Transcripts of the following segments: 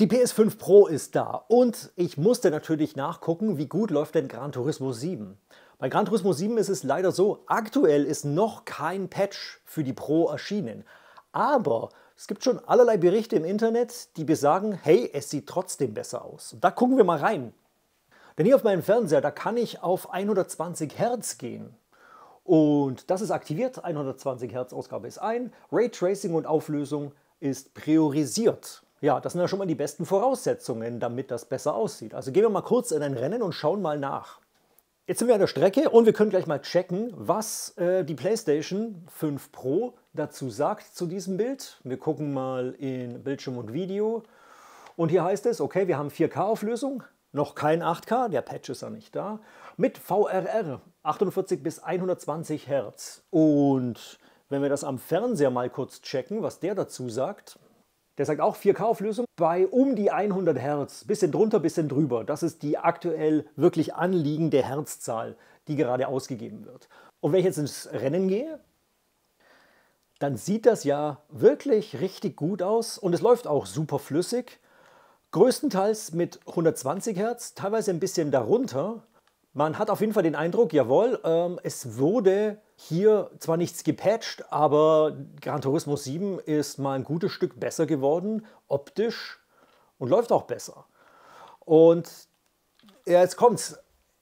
Die PS5 Pro ist da und ich musste natürlich nachgucken, wie gut läuft denn Gran Turismo 7. Bei Gran Turismo 7 ist es leider so, aktuell ist noch kein Patch für die Pro erschienen. Aber es gibt schon allerlei Berichte im Internet, die besagen, hey, es sieht trotzdem besser aus. Und da gucken wir mal rein. Denn hier auf meinem Fernseher, da kann ich auf 120 Hertz gehen. Und das ist aktiviert, 120 Hertz Ausgabe ist ein, Raytracing und Auflösung ist priorisiert. Ja, das sind ja schon mal die besten Voraussetzungen, damit das besser aussieht. Also gehen wir mal kurz in ein Rennen und schauen mal nach. Jetzt sind wir an der Strecke und wir können gleich mal checken, was äh, die PlayStation 5 Pro dazu sagt zu diesem Bild. Wir gucken mal in Bildschirm und Video. Und hier heißt es, okay, wir haben 4K-Auflösung, noch kein 8K, der Patch ist ja nicht da, mit VRR 48 bis 120 Hertz. Und wenn wir das am Fernseher mal kurz checken, was der dazu sagt, der sagt auch 4K-Auflösung bei um die 100 Hertz. Bisschen drunter, bisschen drüber. Das ist die aktuell wirklich anliegende Herzzahl, die gerade ausgegeben wird. Und wenn ich jetzt ins Rennen gehe, dann sieht das ja wirklich richtig gut aus und es läuft auch super flüssig. Größtenteils mit 120 Hertz, teilweise ein bisschen darunter. Man hat auf jeden Fall den Eindruck, jawohl, ähm, es wurde hier zwar nichts gepatcht, aber Gran Turismo 7 ist mal ein gutes Stück besser geworden, optisch und läuft auch besser. Und jetzt kommt's.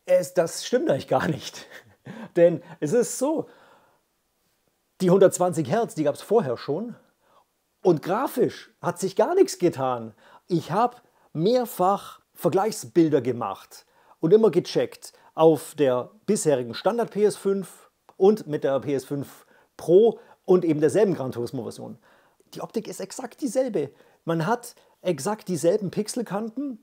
Es, das stimmt eigentlich gar nicht. Denn es ist so, die 120 Hertz, die gab es vorher schon. Und grafisch hat sich gar nichts getan. Ich habe mehrfach Vergleichsbilder gemacht und immer gecheckt auf der bisherigen Standard PS5 und mit der PS5 Pro und eben derselben Gran Turismo Version. Die Optik ist exakt dieselbe. Man hat exakt dieselben Pixelkanten,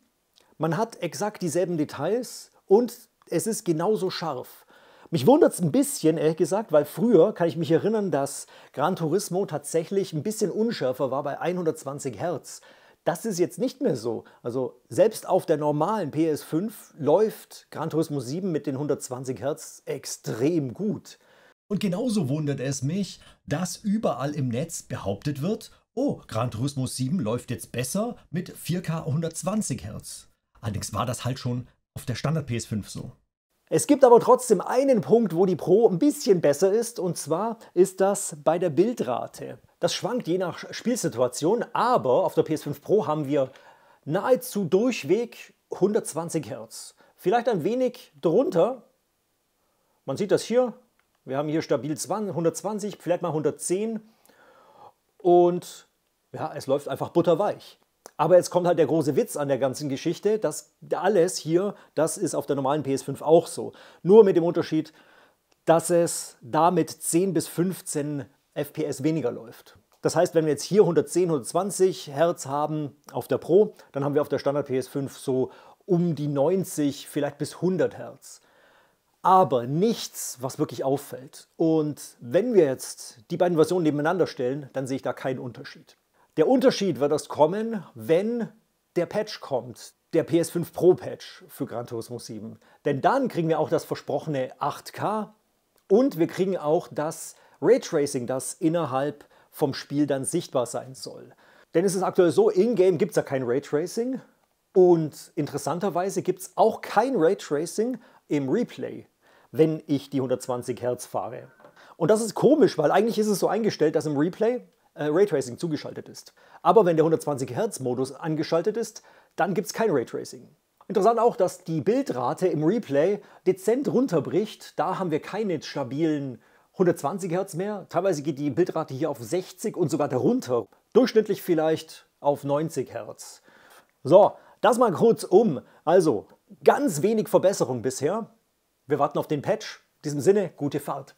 man hat exakt dieselben Details und es ist genauso scharf. Mich wundert es ein bisschen, ehrlich gesagt, weil früher kann ich mich erinnern, dass Gran Turismo tatsächlich ein bisschen unschärfer war bei 120 Hertz. Das ist jetzt nicht mehr so. Also selbst auf der normalen PS5 läuft Gran Turismo 7 mit den 120 Hertz extrem gut. Und genauso wundert es mich, dass überall im Netz behauptet wird, oh, Gran Turismo 7 läuft jetzt besser mit 4K 120 Hertz. Allerdings war das halt schon auf der Standard PS5 so. Es gibt aber trotzdem einen Punkt, wo die Pro ein bisschen besser ist, und zwar ist das bei der Bildrate. Das schwankt je nach Spielsituation, aber auf der PS5 Pro haben wir nahezu durchweg 120 Hertz. Vielleicht ein wenig drunter. Man sieht das hier. Wir haben hier stabil 120, vielleicht mal 110. Und ja, es läuft einfach butterweich. Aber jetzt kommt halt der große Witz an der ganzen Geschichte, dass alles hier, das ist auf der normalen PS5 auch so. Nur mit dem Unterschied, dass es damit 10 bis 15 FPS weniger läuft. Das heißt, wenn wir jetzt hier 110, 120 Hertz haben auf der Pro, dann haben wir auf der Standard PS5 so um die 90, vielleicht bis 100 Hertz. Aber nichts, was wirklich auffällt. Und wenn wir jetzt die beiden Versionen nebeneinander stellen, dann sehe ich da keinen Unterschied. Der Unterschied wird erst kommen, wenn der Patch kommt, der PS5 Pro Patch für Gran Turismo 7. Denn dann kriegen wir auch das versprochene 8K und wir kriegen auch das Raytracing, das innerhalb vom Spiel dann sichtbar sein soll. Denn es ist aktuell so, in-game gibt es ja kein Raytracing und interessanterweise gibt es auch kein Raytracing im Replay, wenn ich die 120 Hertz fahre. Und das ist komisch, weil eigentlich ist es so eingestellt, dass im Replay äh, Raytracing zugeschaltet ist. Aber wenn der 120 Hertz Modus angeschaltet ist, dann gibt es kein Raytracing. Interessant auch, dass die Bildrate im Replay dezent runterbricht. Da haben wir keine stabilen 120 Hertz mehr. Teilweise geht die Bildrate hier auf 60 und sogar darunter. Durchschnittlich vielleicht auf 90 Hertz. So, das mal kurz um. Also, ganz wenig Verbesserung bisher. Wir warten auf den Patch. In diesem Sinne, gute Fahrt.